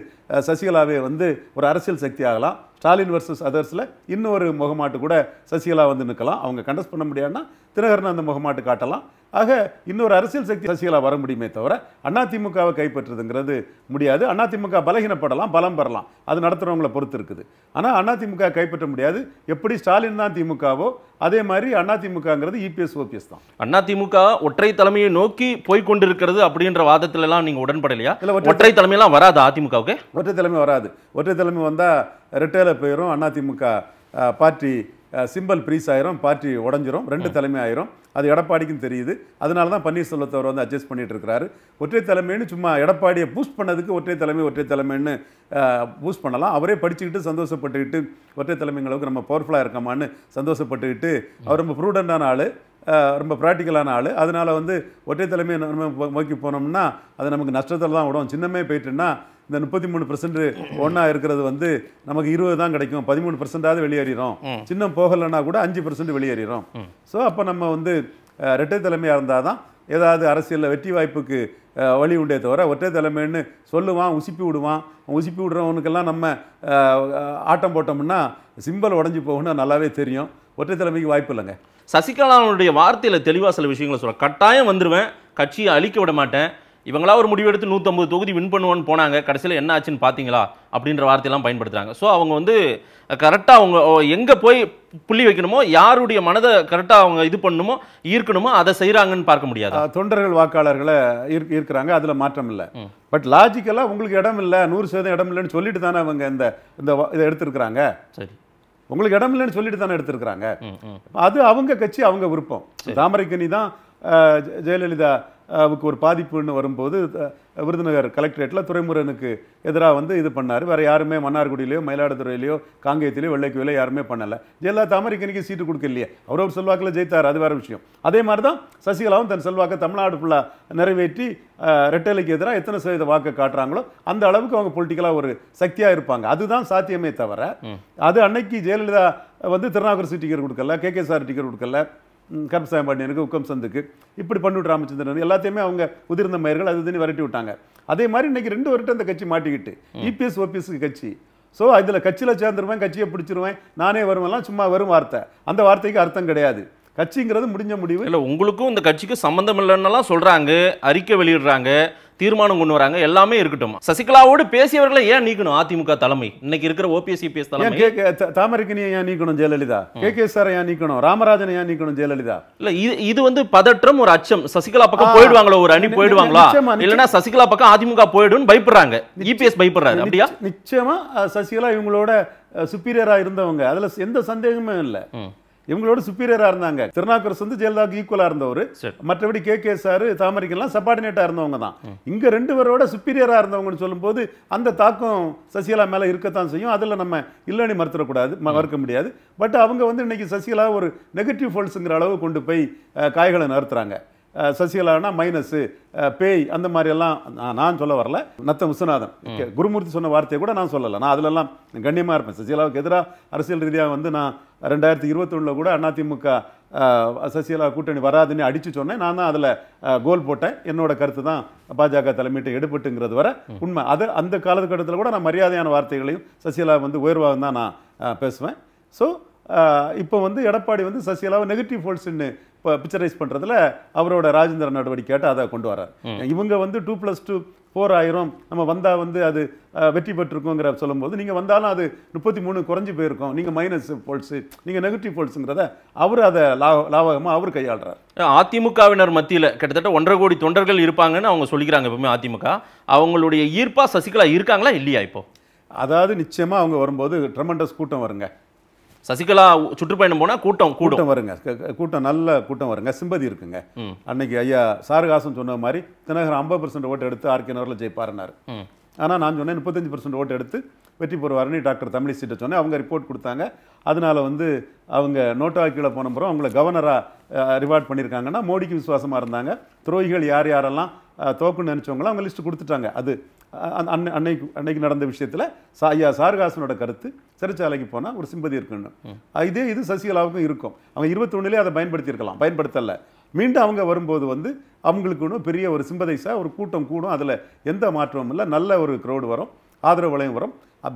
சசிகலாவே வந்து ஒரு அரசியல் சக்தி ஆகலாம் ஸ்டாலின் வர்சஸ் அதர்ஸில் இன்னொரு முகமாட்டு கூட சசிகலா வந்து நிற்கலாம் அவங்க கண்டஸ்ட் பண்ண முடியாதுன்னா தினகரன் அந்த முகமாட்டு காட்டலாம் ஆக இன்னொரு அரசியல் சக்தி சசிகலா வர முடியுமே தவிர அதிமுகவை கைப்பற்றுறதுங்கிறது முடியாது அதிமுக பலகீனப்படலாம் பலம் பெறலாம் அது நடத்துகிறவங்கள பொறுத்து இருக்குது ஆனால் அதிமுக கைப்பற்ற முடியாது எப்படி ஸ்டாலின் தான் திமுகவோ அதே மாதிரி அதிமுகங்கிறது இபிஎஸ் ஓபிஎஸ் தான் அதிமுக ஒற்றை தலைமையை நோக்கி போய்கொண்டிருக்கிறது அப்படின்ற வாதத்திலலாம் எல்லாம் நீங்கள் உடன்படலையா இல்லை ஒற்றை தலைமையெல்லாம் வராது அதிமுகவுக்கு ஒற்றை தலைமை வராது ஒற்றை தலைமை வந்தால் ரெட்டையில் போயிடும் அதிமுக பார்ட்டி சிம்பல் ப்ரீஸ் ஆயிரும் பார்ட்டி உடஞ்சிரும் ரெண்டு தலைமை ஆயிரும் அது எடப்பாடிக்கும் தெரியுது அதனால தான் பன்னீர்செல்வத்தவர் வந்து அட்ஜஸ்ட் பண்ணிட்டு இருக்கிறாரு ஒற்றை தலைமைன்னு சும்மா எடப்பாடியை பூஸ்ட் பண்ணதுக்கு ஒற்றை தலைமை ஒற்றை தலைமைன்னு பூஸ்ட் பண்ணலாம் அவரே படிச்சுக்கிட்டு சந்தோஷப்பட்டுக்கிட்டு ஒற்றை தலைமைங்களுக்கு நம்ம பவர்ஃபுல்லாக இருக்கமான்னு சந்தோஷப்பட்டுக்கிட்டு அவர் ரொம்ப ப்ரூடண்டான ஆள் ரொம்ப ப்ராக்டிக்கலான ஆள் அதனால் வந்து ஒற்றை தலைமையை நம்ம நோக்கி போனோம்னா அது நமக்கு நஷ்டத்தில் தான் விடும் சின்னமே போயிட்டுன்னா இந்த முப்பத்தி மூணு பர்சன்ட் ஒன்றா இருக்கிறது வந்து நமக்கு இருபது தான் கிடைக்கும் பதிமூணு பர்சன்டாவது வெளியேறிடும் சின்னம் போகலைன்னா கூட அஞ்சு பர்சன்ட் வெளியேறிடும் ஸோ அப்போ நம்ம வந்து ரெட்டை தலைமையாக இருந்தால் தான் ஏதாவது அரசியலில் வெற்றி வாய்ப்புக்கு வழி உண்டே தவிர ஒற்றை தலைமைன்னு சொல்லுவான் உசுப்பி விடுவான் உசுப்பி விடுறவனுக்கெல்லாம் நம்ம ஆட்டம் போட்டோம்னா சிம்பல் உடஞ்சி போகணும்னு நல்லாவே தெரியும் ஒற்றை தலைமைக்கு வாய்ப்பு இல்லைங்க சசிகலாவுடைய வார்த்தையில் தெளிவாக சில விஷயங்களை சொல்கிறேன் கட்டாயம் வந்துடுவேன் கட்சியை அழிக்க விட மாட்டேன் இவங்களா ஒரு முடிவெடுத்து நூற்றம்பது தொகுதி வின் பண்ணுவோன்னு போனாங்க கடைசியில் என்ன ஆச்சுன்னு பார்த்தீங்களா அப்படின்ற வார்த்தையெல்லாம் பயன்படுத்துகிறாங்க ஸோ அவங்க வந்து கரெக்டாக அவங்க எங்கே போய் புள்ளி வைக்கணுமோ யாருடைய மனதை கரெக்டாக அவங்க இது பண்ணணுமோ ஈர்க்கணுமோ அதை செய்கிறாங்கன்னு பார்க்க முடியாது தொண்டர்கள் வாக்காளர்களை ஈர் ஈர்க்கிறாங்க அதில் மாற்றம் இல்லை பட் லாஜிக்கலாக உங்களுக்கு இடம் இல்லை நூறு சதவீதம் இடம் இல்லைன்னு சொல்லிட்டு தானே அவங்க இந்த இந்த இதை எடுத்திருக்கிறாங்க சரி உங்களுக்கு இடம் இல்லைன்னு சொல்லிட்டு தானே எடுத்துருக்குறாங்க அது அவங்க கட்சி அவங்க விருப்பம் தாமரைக்கணி தான் ஜெயலலிதா அவருக்கு ஒரு பாதிப்புன்னு வரும்போது விருதுநகர் கலெக்டரேட்டில் துறைமுருகனுக்கு எதிராக வந்து இது பண்ணார் வேறு யாருமே மன்னார்குடியிலையோ மயிலாடுதுறையிலையோ காங்கேயத்திலையோ வெள்ளைக்குவிலையோ யாருமே பண்ணலை ஜெயலலிதா தாமரைக்கு இன்றைக்கி சீட்டு கொடுக்கலையே அவர் ஒரு செல்வாக்கில் ஜெயித்தார் அது வேறு விஷயம் அதே மாதிரி தான் சசிகலாவும் தன் செல்வாக்கை தமிழ்நாடு ஃபுல்லாக நிறைவேற்றி ரெட்டலைக்கு எதிராக எத்தனை சதவீத வாக்கை காட்டுறாங்களோ அந்த அளவுக்கு அவங்க பொலிட்டிக்கலாக ஒரு சக்தியாக இருப்பாங்க அதுதான் சாத்தியமே தவிர அது அன்னைக்கு ஜெயலலிதா வந்து திருநாகூர் டிக்கெட் கொடுக்கல கே சார் டிக்கெட் கொடுக்கல கருப்பசாமி பாண்டியனுக்கு உக்கம் சந்துக்கு இப்படி பண்ணிவிட்டு ராமச்சந்திரன் எல்லாத்தையுமே அவங்க உதிர்ந்த மயர்கள் அது தினி விரட்டி விட்டாங்க அதே மாதிரி இன்னைக்கு ரெண்டு வருட்டம் அந்த கட்சி மாட்டிக்கிட்டு இபிஎஸ் ஓபிஎஸ்க்கு கட்சி ஸோ அதில் கட்சியில் சேர்ந்துருவேன் கட்சியை பிடிச்சிருவேன் நானே வருவேன்லாம் சும்மா வரும் வார்த்தை அந்த வார்த்தைக்கு அர்த்தம் கிடையாது கட்சிங்கிறது முடிஞ்ச முடிவு இல்லை உங்களுக்கும் இந்த கட்சிக்கும் சம்மந்தம் இல்லைன்னெல்லாம் சொல்கிறாங்க அறிக்கை வெளியிடுறாங்க தீர்மானம் கொண்டு வராங்க எல்லாமே இருக்கட்டும் சசிகலாவோடு பேசியவர்களை ஏன் நீக்கணும் அதிமுக தலைமை இன்னைக்கு இருக்கிற ஓபிஎஸ் இபிஎஸ் தலைமை தாமரைக்கணியை ஏன் நீக்கணும் ஜெயலலிதா கே கே சார் ஏன் நீக்கணும் ராமராஜனை ஏன் நீக்கணும் ஜெயலலிதா இல்ல இது இது வந்து பதற்றம் ஒரு அச்சம் சசிகலா பக்கம் போயிடுவாங்களோ ஒரு அணி போயிடுவாங்களா இல்லைன்னா சசிகலா பக்கம் அதிமுக போயிடும் பயப்படுறாங்க இபிஎஸ் e பயப்படுறாரு அப்படியா நிச்சயமா சசிகலா இவங்களோட சுப்பீரியரா இருந்தவங்க அதுல எந்த சந்தேகமும் இல்லை இவங்களோட சுப்பீரியராக இருந்தாங்க திருநாக்கரசு வந்து ஜெயலலிதாவுக்கு ஈக்குவலாக இருந்தவர் மற்றபடி கே கே சார் தாமரிக்கெல்லாம் சப்பார்டினேட்டா இருந்தவங்க தான் இங்கே ரெண்டு பேரோட சுப்பீரியராக இருந்தவங்கன்னு சொல்லும்போது அந்த தாக்கம் சசிகலா மேலே இருக்கத்தான் செய்யும் அதில் நம்ம இல்லைன்னு மறுத்துடக்கூடாது மறுக்க முடியாது பட் அவங்க வந்து இன்னைக்கு சசிகலா ஒரு நெகட்டிவ் ஃபோல்ஸுங்கிற அளவு கொண்டு போய் காய்களை நறுத்துறாங்க சசிகலானா மைனஸு பேய் அந்த மாதிரியெல்லாம் நான் சொல்ல வரல நத்த விஸ்வநாதன் குருமூர்த்தி சொன்ன வார்த்தையை கூட நான் சொல்லலை நான் அதிலெல்லாம் கண்ணியமாக இருப்பேன் சசிகலாவுக்கு எதிராக அரசியல் ரீதியாக வந்து நான் ரெண்டாயிரத்தி இருபத்தொன்னில் கூட அதிமுக சசிகலா கூட்டணி வராதுன்னு அடித்து சொன்னேன் நான் தான் அதில் கோல் போட்டேன் என்னோட கருத்து தான் பாஜக தலைமையிட்ட எடுபட்டுங்கிறது வர உண்மை அது அந்த காலகட்டத்தில் கூட நான் மரியாதையான வார்த்தைகளையும் சசிகலா வந்து உயர்வாக தான் நான் பேசுவேன் ஸோ இப்போ வந்து எடப்பாடி வந்து சசிகலாவை நெகட்டிவ் ஃபோல்ஸ்ன்னு இப்போ பிக்சரைஸ் பண்ணுறதுல அவரோட ராஜேந்திர நடவடிக்கையாட்ட அதை கொண்டு வரார் இவங்க வந்து டூ ப்ளஸ் டூ ஃபோர் ஆயிரம் நம்ம வந்தால் வந்து அது வெற்றி பெற்றிருக்கோங்கிற சொல்லும்போது நீங்கள் வந்தாலும் அது முப்பத்தி மூணு குறைஞ்சி போயிருக்கோம் நீங்கள் மைனஸ் ஃபோல்ஸு நீங்கள் நெகட்டிவ் ஃபோல்ஸுங்கிறத அவர் அதை லா லாபகமாக அவர் கையாளுறார் அதிமுகவினர் மத்தியில் கிட்டத்தட்ட ஒன்றரை கோடி தொண்டர்கள் இருப்பாங்கன்னு அவங்க சொல்லிக்கிறாங்க எப்பவுமே அதிமுக அவங்களுடைய ஈர்ப்பாக சசிகலா இருக்காங்களா இல்லையா இப்போ அதாவது நிச்சயமாக அவங்க வரும்போது ட்ரமண்டஸ் கூட்டம் வருங்க சசிகலா சுற்றுப்பயணம் போனால் கூட்டம் கூட்டம் வருங்க கூட்டம் நல்ல கூட்டம் வருங்க சிம்பதி இருக்குங்க அன்னைக்கு ஐயா சாரகாசன் சொன்ன மாதிரி தினகரன் ஐம்பது பர்சன்ட் ஓட்டு எடுத்து ஆர்கே நகரில் ஜெயிப்பாருனார் ஆனால் நான் சொன்னேன் முப்பத்தஞ்சு பர்சன்ட் ஓட்டு எடுத்து வெற்றி பெறுவார்னு டாக்டர் தமிழிசிட்ட சொன்னேன் அவங்க ரிப்போர்ட் கொடுத்தாங்க அதனால் வந்து அவங்க நோட்டா கீழே போன பிறகு அவங்கள கவர்னராக ரிவார்ட் பண்ணியிருக்காங்கன்னா மோடிக்கு விசுவாசமாக இருந்தாங்க துரோகிகள் யார் யாரெல்லாம் தோக்குன்னு நினச்சவங்களாம் அவங்க லிஸ்ட் கொடுத்துட்டாங்க அது அன்னைக்கு அன்னைக்கு நடந்த விஷயத்தில் சா ஐயா கருத்து சிறைச்சாலைக்கு போனால் ஒரு சிம்பதி இருக்குன்னு இதே இது சசிகலாவுக்கும் இருக்கும் அவங்க இருபத்தொன்னுலேயே அதை பயன்படுத்தியிருக்கலாம் பயன்படுத்தலை மீண்டும் அவங்க வரும்போது வந்து அவங்களுக்கு ஒன்றும் பெரிய ஒரு சிம்பதைஸாக ஒரு கூட்டம் கூடும் அதில் எந்த மாற்றமும் இல்லை நல்ல ஒரு க்ரௌடு வரும் ஆதரவு வளையம் வரும்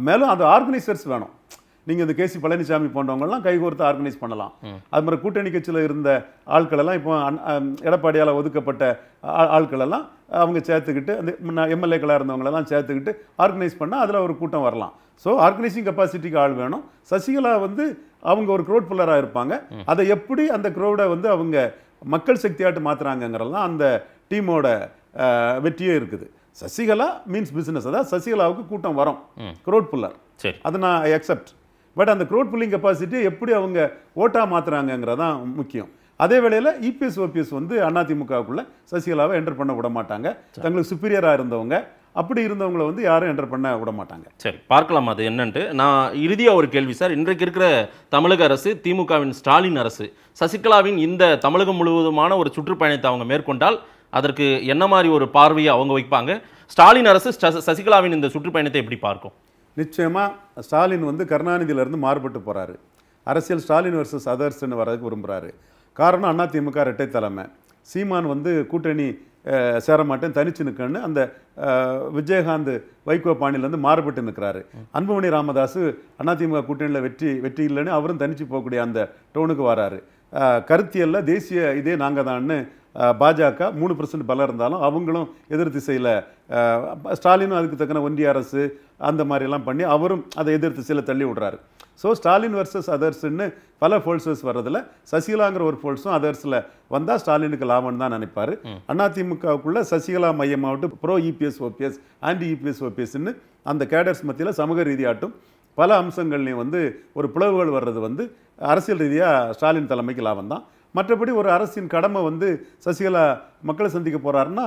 மேலும் அந்த ஆர்கனைசர்ஸ் வேணும் நீங்கள் இந்த கேசி பழனிசாமி போன்றவங்கலாம் கைகோர்த்து ஆர்கனைஸ் பண்ணலாம் அது மாதிரி கூட்டணி கட்சியில் இருந்த ஆட்களெல்லாம் இப்போ எடப்பாடியால் ஒதுக்கப்பட்ட ஆட்களெல்லாம் அவங்க சேர்த்துக்கிட்டு அந்த எம்எல்ஏக்களாக இருந்தவங்களெல்லாம் சேர்த்துக்கிட்டு ஆர்கனைஸ் பண்ணால் அதில் ஒரு கூட்டம் வரலாம் ஸோ ஆர்கனைசிங் கெப்பாசிட்டிக்கு ஆள் வேணும் சசிகலா வந்து அவங்க ஒரு க்ரோட் புல்லராக இருப்பாங்க அதை எப்படி அந்த க்ரௌடை வந்து அவங்க மக்கள் சக்தியாட்டு மாற்றுறாங்கங்கிறதெல்லாம் அந்த டீமோட வெற்றியே இருக்குது சசிகலா மீன்ஸ் பிஸ்னஸ் அதாவது சசிகலாவுக்கு கூட்டம் வரும் க்ரோட் புல்லர் சரி அதை நான் ஐ அக்செப்ட் பட் அந்த க்ரோட் புல்லிங் கெப்பாசிட்டி எப்படி அவங்க ஓட்டாக மாற்றுறாங்கங்கிறதான் முக்கியம் அதே வேளையில் இபிஎஸ் e ஓபிஎஸ் வந்து அதிமுகவுக்குள்ளே சசிகலாவை என்டர் பண்ண விட மாட்டாங்க தங்களுக்கு சுப்பீரியராக இருந்தவங்க அப்படி இருந்தவங்கள வந்து யாரும் என்டர் பண்ண விட மாட்டாங்க சரி பார்க்கலாம் அது என்னன்ட்டு நான் இறுதியாக ஒரு கேள்வி சார் இன்றைக்கு இருக்கிற தமிழக அரசு திமுகவின் ஸ்டாலின் அரசு சசிகலாவின் இந்த தமிழகம் முழுவதுமான ஒரு சுற்றுப்பயணத்தை அவங்க மேற்கொண்டால் அதற்கு என்ன மாதிரி ஒரு பார்வையை அவங்க வைப்பாங்க ஸ்டாலின் அரசு சசிகலாவின் இந்த சுற்றுப்பயணத்தை எப்படி பார்க்கும் நிச்சயமாக ஸ்டாலின் வந்து கருணாநிதியிலேருந்து மாறுபட்டு போகிறாரு அரசியல் ஸ்டாலின் வர்சஸ் அதர்ஸ்ன்னு வர்றதுக்கு விரும்புகிறாரு காரணம் அதிமுக இரட்டை தலைமை சீமான் வந்து கூட்டணி சேரமாட்டேன் தனிச்சு நிற்கன்னு அந்த விஜயகாந்த் வைகோ பாணிலேருந்து மாறுபட்டு நிற்கிறாரு அன்புமணி ராமதாஸ் அதிமுக கூட்டணியில் வெற்றி வெற்றி இல்லைன்னு அவரும் தனிச்சு போகக்கூடிய அந்த டோனுக்கு வராரு கருத்தியலில் தேசிய இதே நாங்கள் தான்னு பாஜக மூணு பர்சன்ட் பலம் இருந்தாலும் அவங்களும் எதிர் திசையில் ஸ்டாலினும் அதுக்கு தக்கன ஒன்றிய அரசு அந்த மாதிரிலாம் பண்ணி அவரும் அதை எதிர்த்து சில தள்ளி விடுறாரு ஸோ ஸ்டாலின் வர்சஸ் அதர்ஸ்ன்னு பல ஃபோல்ஸஸ் வர்றதில் சசிகலாங்கிற ஒரு ஃபோல்ஸும் அதர்ஸில் வந்தால் ஸ்டாலினுக்கு லாபம்னு தான் நினைப்பார் அதிமுகவுக்குள்ள சசிகலா மையமாகட்டும் bro EPS e OPS anti EPS ஓபிஎஸ்ன்னு e அந்த கேடர்ஸ் மத்தியில் சமூக ரீதியாட்டும் பல அம்சங்கள்லையும் வந்து ஒரு பிளவுகள் வர்றது வந்து அரசியல் ரீதியாக ஸ்டாலின் தலைமைக்கு லாபம் தான் மற்றபடி ஒரு அரசின் கடமை வந்து சசிகலா மக்களை சந்திக்க போகிறாருன்னா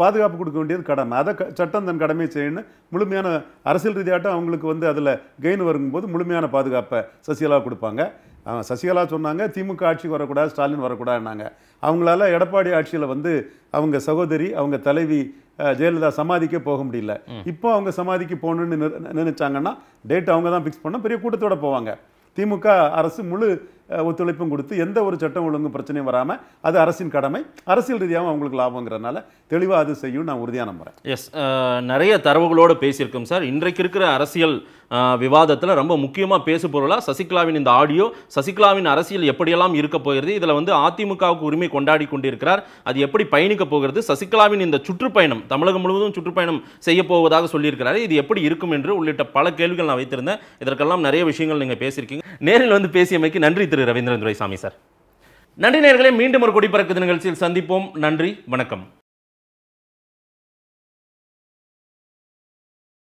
பாதுகாப்பு கொடுக்க வேண்டியது கடமை அதை சட்டம் தன் கடமையை செய்யணும் முழுமையான அரசியல் ரீதியாட்டம் அவங்களுக்கு வந்து அதில் கெயின் வருங்கும்போது முழுமையான பாதுகாப்பை சசிகலா கொடுப்பாங்க சசிகலா சொன்னாங்க திமுக ஆட்சிக்கு வரக்கூடாது ஸ்டாலின் வரக்கூடாதுன்னாங்க அவங்களால எடப்பாடி ஆட்சியில் வந்து அவங்க சகோதரி அவங்க தலைவி ஜெயலலிதா சமாதிக்கே போக முடியல இப்போ அவங்க சமாதிக்கு போகணுன்னு நினைச்சாங்கன்னா டேட் அவங்க தான் ஃபிக்ஸ் பண்ணால் பெரிய கூட்டத்தோடு போவாங்க திமுக அரசு முழு ஒத்துழைப்பும் கொடுத்து எந்த ஒரு சட்டம் ஒழுங்கு பிரச்சனையும் வராமல் அது அரசின் கடமை அரசியல் ரீதியாகவும் அவங்களுக்கு லாபங்கிறதுனால தெளிவாக அது செய்யும் நான் உறுதியாக நம்புகிறேன் எஸ் நிறைய தரவுகளோடு பேசியிருக்கோம் சார் இன்றைக்கு இருக்கிற அரசியல் விவாதத்தில் ரொம்ப முக்கியமாக பேசு பொருளாக சசிகலாவின் இந்த ஆடியோ சசிகலாவின் அரசியல் எப்படியெல்லாம் இருக்க போகிறது இதில் வந்து அதிமுகவுக்கு உரிமை கொண்டாடி கொண்டிருக்கிறார் அது எப்படி பயணிக்க போகிறது சசிகலாவின் இந்த சுற்றுப்பயணம் தமிழகம் முழுவதும் சுற்றுப்பயணம் செய்ய போவதாக சொல்லியிருக்கிறாரு இது எப்படி இருக்கும் என்று உள்ளிட்ட பல கேள்விகள் நான் வைத்திருந்தேன் இதற்கெல்லாம் நிறைய விஷயங்கள் நீங்கள் பேசியிருக்கீங்க நேரில் வந்து பேசியமைக்கு நன்றி திரு திரு ரவீந்திரன் துரைசாமி சார் நன்றி நேர்களே மீண்டும் ஒரு குடிபறக்குது நிகழ்ச்சியில் சந்திப்போம் நன்றி வணக்கம்